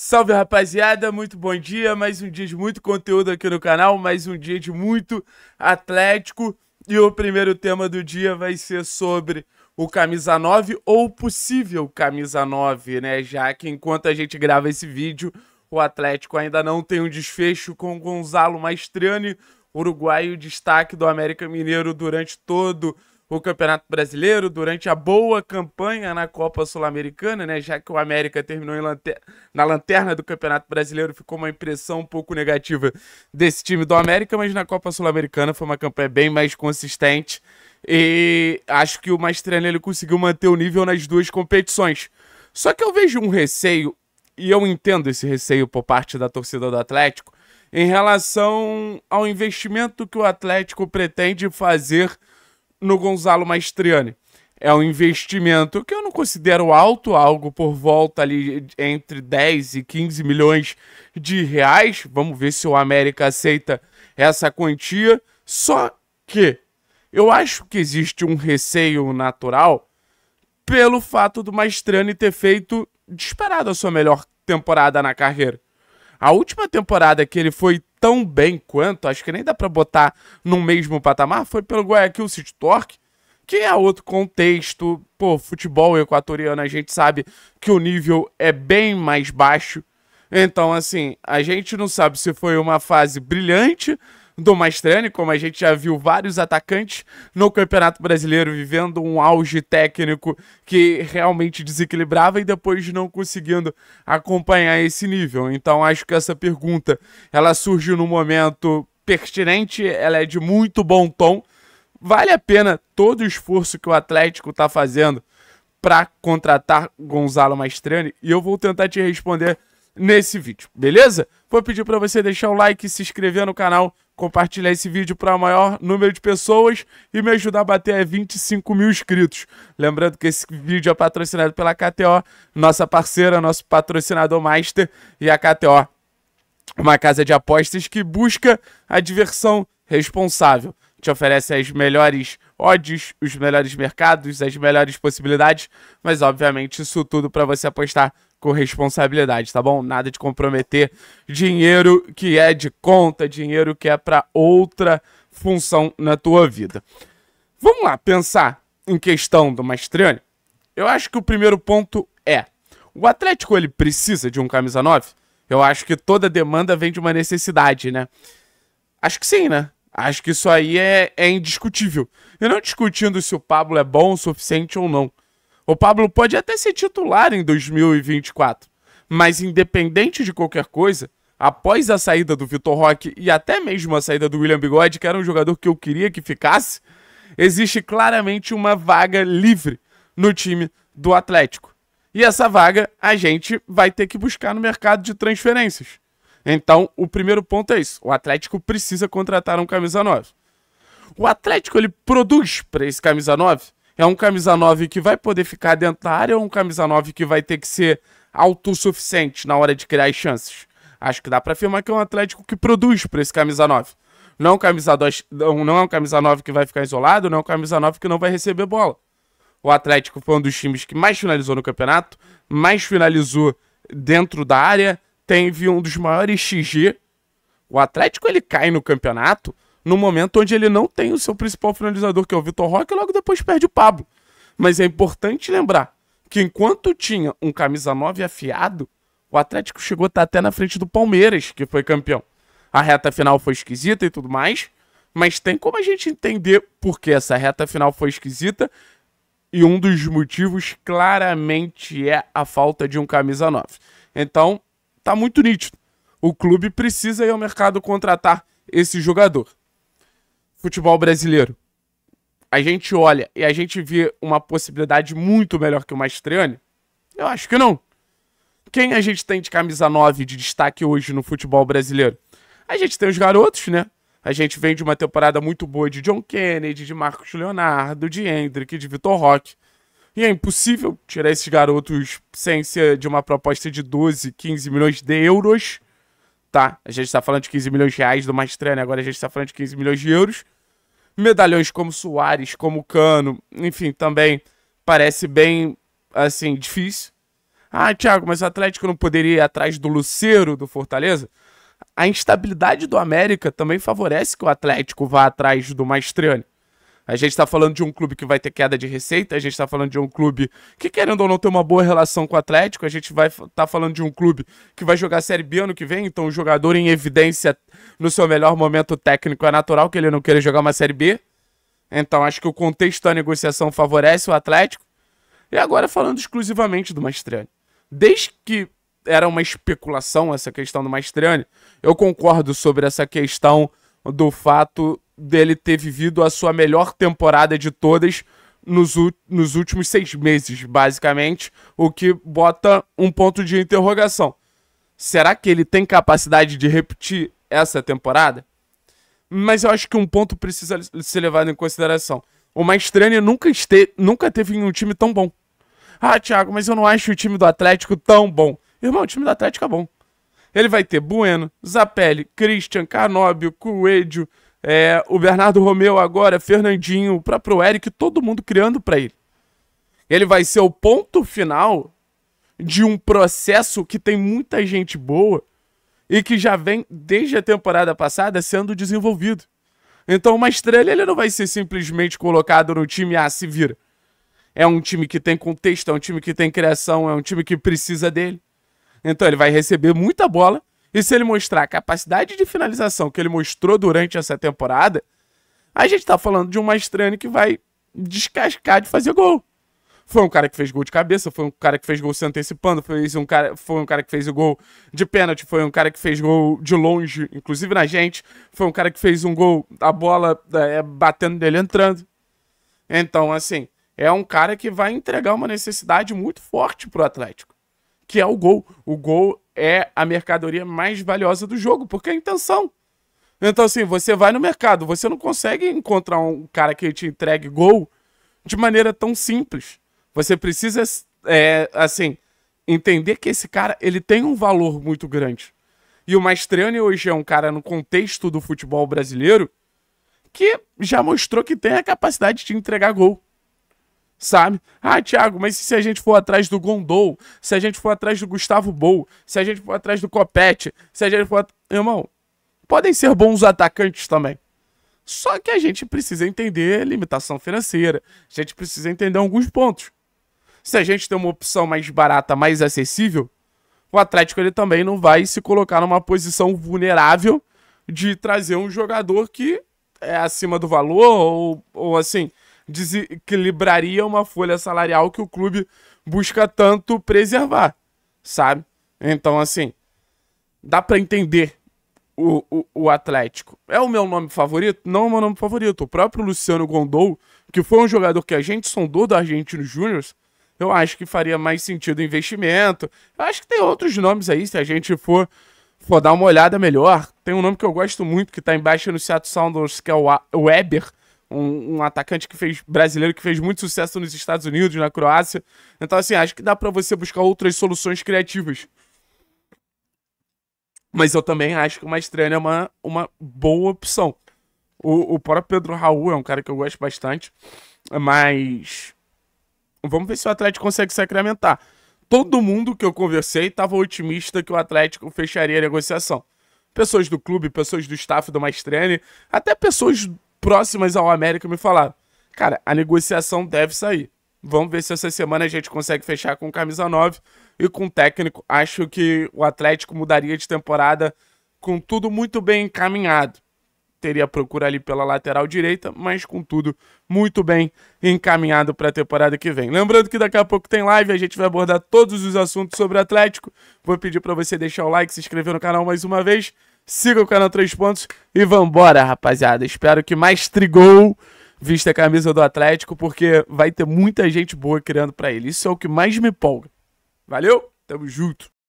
Salve rapaziada, muito bom dia. Mais um dia de muito conteúdo aqui no canal, mais um dia de muito Atlético. E o primeiro tema do dia vai ser sobre o camisa 9 ou possível camisa 9, né? Já que enquanto a gente grava esse vídeo, o Atlético ainda não tem um desfecho com Gonzalo Maestrani, uruguaio destaque do América Mineiro durante todo o o Campeonato Brasileiro, durante a boa campanha na Copa Sul-Americana, né? Já que o América terminou lanter... na lanterna do Campeonato Brasileiro, ficou uma impressão um pouco negativa desse time do América, mas na Copa Sul-Americana foi uma campanha bem mais consistente. E acho que o Mastriano ele conseguiu manter o nível nas duas competições. Só que eu vejo um receio, e eu entendo esse receio por parte da torcida do Atlético, em relação ao investimento que o Atlético pretende fazer no Gonzalo Maestriani. É um investimento que eu não considero alto, algo por volta ali entre 10 e 15 milhões de reais. Vamos ver se o América aceita essa quantia. Só que eu acho que existe um receio natural pelo fato do Maestrani ter feito disparado a sua melhor temporada na carreira. A última temporada que ele foi tão bem quanto, acho que nem dá para botar no mesmo patamar, foi pelo Guayaquil City Torque, que é outro contexto. Pô, futebol equatoriano, a gente sabe que o nível é bem mais baixo. Então, assim, a gente não sabe se foi uma fase brilhante do Mastrani, como a gente já viu vários atacantes no Campeonato Brasileiro vivendo um auge técnico que realmente desequilibrava e depois não conseguindo acompanhar esse nível. Então acho que essa pergunta, ela surge no momento pertinente, ela é de muito bom tom. Vale a pena todo o esforço que o Atlético está fazendo para contratar Gonzalo Maestrani? e eu vou tentar te responder nesse vídeo, beleza? Vou pedir para você deixar o like, se inscrever no canal, compartilhar esse vídeo para o maior número de pessoas e me ajudar a bater a 25 mil inscritos. Lembrando que esse vídeo é patrocinado pela KTO, nossa parceira, nosso patrocinador master e a KTO, uma casa de apostas que busca a diversão responsável. Te oferece as melhores odds, os melhores mercados, as melhores possibilidades, mas obviamente isso tudo para você apostar com responsabilidade, tá bom? Nada de comprometer dinheiro que é de conta, dinheiro que é para outra função na tua vida. Vamos lá pensar em questão do Mastriani? Eu acho que o primeiro ponto é: o Atlético ele precisa de um camisa 9? Eu acho que toda demanda vem de uma necessidade, né? Acho que sim, né? Acho que isso aí é, é indiscutível. E não discutindo se o Pablo é bom o suficiente ou não. O Pablo pode até ser titular em 2024, mas independente de qualquer coisa, após a saída do Vitor Roque e até mesmo a saída do William Bigode, que era um jogador que eu queria que ficasse, existe claramente uma vaga livre no time do Atlético. E essa vaga a gente vai ter que buscar no mercado de transferências. Então, o primeiro ponto é isso. O Atlético precisa contratar um camisa 9. O Atlético ele produz para esse camisa 9 é um camisa 9 que vai poder ficar dentro da área ou um camisa 9 que vai ter que ser autossuficiente na hora de criar as chances? Acho que dá para afirmar que é um Atlético que produz para esse camisa 9. Não é um camisa 2, não é um camisa 9 que vai ficar isolado, não é um camisa 9 que não vai receber bola. O Atlético foi um dos times que mais finalizou no campeonato, mais finalizou dentro da área, teve um dos maiores XG. O Atlético ele cai no campeonato no momento onde ele não tem o seu principal finalizador, que é o Vitor Roque, e logo depois perde o Pablo. Mas é importante lembrar que enquanto tinha um camisa 9 afiado, o Atlético chegou a estar até na frente do Palmeiras, que foi campeão. A reta final foi esquisita e tudo mais, mas tem como a gente entender por que essa reta final foi esquisita e um dos motivos claramente é a falta de um camisa 9. Então, tá muito nítido. O clube precisa ir ao mercado contratar esse jogador futebol brasileiro, a gente olha e a gente vê uma possibilidade muito melhor que o Mastriani? Eu acho que não. Quem a gente tem de camisa 9 de destaque hoje no futebol brasileiro? A gente tem os garotos, né? A gente vem de uma temporada muito boa de John Kennedy, de Marcos Leonardo, de Hendrick, de Vitor Roque. E é impossível tirar esses garotos sem ser de uma proposta de 12, 15 milhões de euros tá? A gente está falando de 15 milhões de reais do Mastrani, agora a gente está falando de 15 milhões de euros. Medalhões como Soares, como Cano, enfim, também parece bem, assim, difícil. Ah, Thiago, mas o Atlético não poderia ir atrás do Luceiro, do Fortaleza? A instabilidade do América também favorece que o Atlético vá atrás do Mastrani. A gente está falando de um clube que vai ter queda de receita, a gente está falando de um clube que, querendo ou não, tem uma boa relação com o Atlético, a gente vai estar tá falando de um clube que vai jogar Série B ano que vem, então o jogador em evidência no seu melhor momento técnico é natural que ele não queira jogar uma Série B. Então acho que o contexto da negociação favorece o Atlético. E agora falando exclusivamente do Mastriani. Desde que era uma especulação essa questão do Mastriani, eu concordo sobre essa questão do fato dele ter vivido a sua melhor temporada de todas nos, nos últimos seis meses, basicamente, o que bota um ponto de interrogação. Será que ele tem capacidade de repetir essa temporada? Mas eu acho que um ponto precisa ser levado em consideração. O Maestrani nunca, este, nunca teve um time tão bom. Ah, Thiago, mas eu não acho o time do Atlético tão bom. Irmão, o time do Atlético é bom ele vai ter Bueno, Zapelli, Christian, Canóbio, Coelho, é, o Bernardo Romeu agora, Fernandinho, o próprio Eric, todo mundo criando para ele. Ele vai ser o ponto final de um processo que tem muita gente boa e que já vem desde a temporada passada sendo desenvolvido. Então, uma estrela ele não vai ser simplesmente colocado no time A ah, se vira. É um time que tem contexto, é um time que tem criação, é um time que precisa dele. Então ele vai receber muita bola. E se ele mostrar a capacidade de finalização que ele mostrou durante essa temporada, a gente tá falando de um Mastrani que vai descascar de fazer gol. Foi um cara que fez gol de cabeça, foi um cara que fez gol se antecipando, foi um cara, foi um cara que fez o gol de pênalti, foi um cara que fez gol de longe, inclusive na gente, foi um cara que fez um gol, a bola é, batendo nele entrando. Então, assim, é um cara que vai entregar uma necessidade muito forte pro Atlético que é o gol. O gol é a mercadoria mais valiosa do jogo, porque é a intenção. Então, assim, você vai no mercado, você não consegue encontrar um cara que te entregue gol de maneira tão simples. Você precisa, é, assim, entender que esse cara ele tem um valor muito grande. E o Mastriani hoje é um cara no contexto do futebol brasileiro que já mostrou que tem a capacidade de entregar gol sabe? Ah, Thiago, mas se a gente for atrás do Gondol, se a gente for atrás do Gustavo Bol, se a gente for atrás do Copete, se a gente for. At... Irmão, podem ser bons atacantes também. Só que a gente precisa entender limitação financeira. A gente precisa entender alguns pontos. Se a gente tem uma opção mais barata, mais acessível, o Atlético ele também não vai se colocar numa posição vulnerável de trazer um jogador que é acima do valor ou, ou assim, desequilibraria uma folha salarial que o clube busca tanto preservar, sabe? Então, assim, dá para entender o, o, o, Atlético. É o meu nome favorito? Não é o meu nome favorito. O próprio Luciano Gondol, que foi um jogador que a gente sondou do Argentino Júnior, eu acho que faria mais sentido o investimento. Eu acho que tem outros nomes aí, se a gente for, for dar uma olhada melhor. Tem um nome que eu gosto muito, que está embaixo no Seattle Sounders, que é o Weber um, um, atacante que fez brasileiro que fez muito sucesso nos Estados Unidos, na Croácia. Então, assim, acho que dá para você buscar outras soluções criativas. Mas eu também acho que o estreia é uma, uma boa opção. O, o próprio Pedro Raul é um cara que eu gosto bastante. Mas. Vamos ver se o Atlético consegue sacramentar. Todo mundo que eu conversei estava otimista que o Atlético fecharia a negociação. Pessoas do clube, pessoas do staff do Maestrani, até pessoas próximas ao América me falaram: cara, a negociação deve sair. Vamos ver se essa semana a gente consegue fechar com camisa 9 e com técnico. Acho que o Atlético mudaria de temporada com tudo muito bem encaminhado. Teria procura ali pela lateral direita, mas com tudo muito bem encaminhado para a temporada que vem. Lembrando que daqui a pouco tem live, a gente vai abordar todos os assuntos sobre o Atlético. Vou pedir para você deixar o like, se inscrever no canal mais uma vez. Siga o canal Três Pontos e vambora, rapaziada. Espero que mais trigol vista a camisa do Atlético, porque vai ter muita gente boa criando para ele. Isso é o que mais me empolga. Valeu, tamo junto.